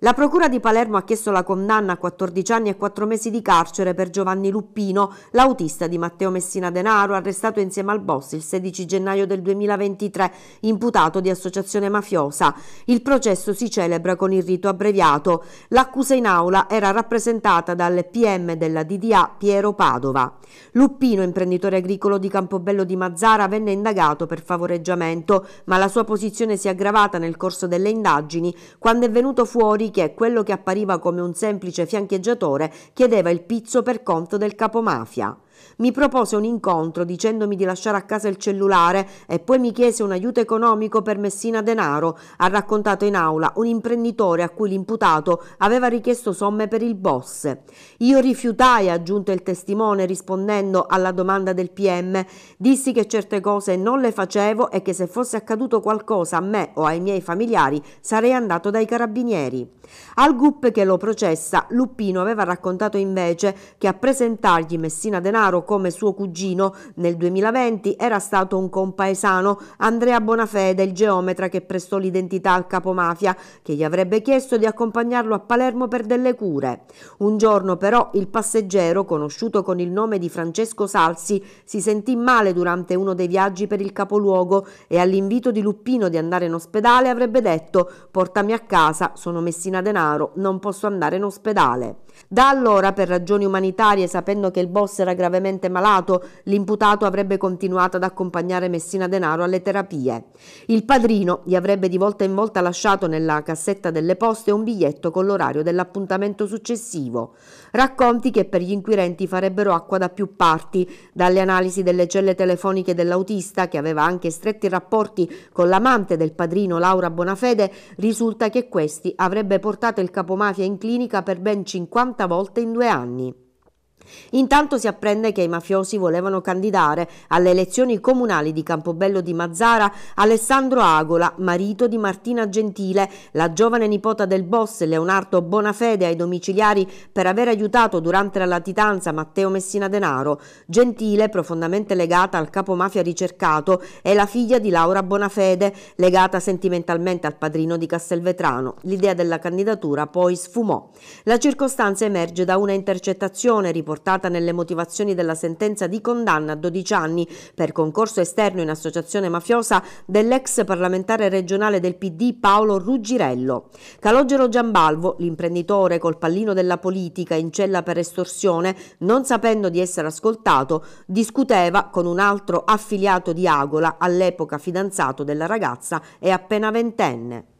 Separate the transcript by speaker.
Speaker 1: La Procura di Palermo ha chiesto la condanna a 14 anni e 4 mesi di carcere per Giovanni Luppino, l'autista di Matteo Messina Denaro, arrestato insieme al boss il 16 gennaio del 2023, imputato di associazione mafiosa. Il processo si celebra con il rito abbreviato. L'accusa in aula era rappresentata dal PM della DDA Piero Padova. Luppino, imprenditore agricolo di Campobello di Mazzara, venne indagato per favoreggiamento, ma la sua posizione si è aggravata nel corso delle indagini quando è venuto fuori dopodiché quello che appariva come un semplice fiancheggiatore chiedeva il pizzo per conto del capomafia. Mi propose un incontro dicendomi di lasciare a casa il cellulare e poi mi chiese un aiuto economico per Messina Denaro, ha raccontato in aula un imprenditore a cui l'imputato aveva richiesto somme per il boss. Io rifiutai, ha aggiunto il testimone rispondendo alla domanda del PM, dissi che certe cose non le facevo e che se fosse accaduto qualcosa a me o ai miei familiari sarei andato dai carabinieri. Al GUP che lo processa, Luppino aveva raccontato invece che a presentargli Messina Denaro Cornaro come suo cugino nel 2020 era stato un compaesano, Andrea Bonafede, il geometra che prestò l'identità al capomafia, che gli avrebbe chiesto di accompagnarlo a Palermo per delle cure. Un giorno però il passeggero, conosciuto con il nome di Francesco Salsi, si sentì male durante uno dei viaggi per il capoluogo e all'invito di Luppino di andare in ospedale avrebbe detto portami a casa, sono Messina Denaro, non posso andare in ospedale. Da allora, per ragioni umanitarie, sapendo che il boss era gravemente gravemente malato, l'imputato avrebbe continuato ad accompagnare Messina Denaro alle terapie. Il padrino gli avrebbe di volta in volta lasciato nella cassetta delle poste un biglietto con l'orario dell'appuntamento successivo. Racconti che per gli inquirenti farebbero acqua da più parti, dalle analisi delle celle telefoniche dell'autista, che aveva anche stretti rapporti con l'amante del padrino Laura Bonafede, risulta che questi avrebbe portato il capomafia in clinica per ben 50 volte in due anni. Intanto si apprende che i mafiosi volevano candidare alle elezioni comunali di Campobello di Mazzara Alessandro Agola, marito di Martina Gentile, la giovane nipota del boss Leonardo Bonafede ai domiciliari per aver aiutato durante la latitanza Matteo Messina Denaro. Gentile, profondamente legata al capo mafia ricercato, è la figlia di Laura Bonafede, legata sentimentalmente al padrino di Castelvetrano. L'idea della candidatura poi sfumò. La circostanza emerge da una intercettazione riportata riportata nelle motivazioni della sentenza di condanna a 12 anni per concorso esterno in associazione mafiosa dell'ex parlamentare regionale del PD Paolo Ruggirello. Calogero Giambalvo, l'imprenditore col pallino della politica in cella per estorsione, non sapendo di essere ascoltato, discuteva con un altro affiliato di Agola, all'epoca fidanzato della ragazza e appena ventenne.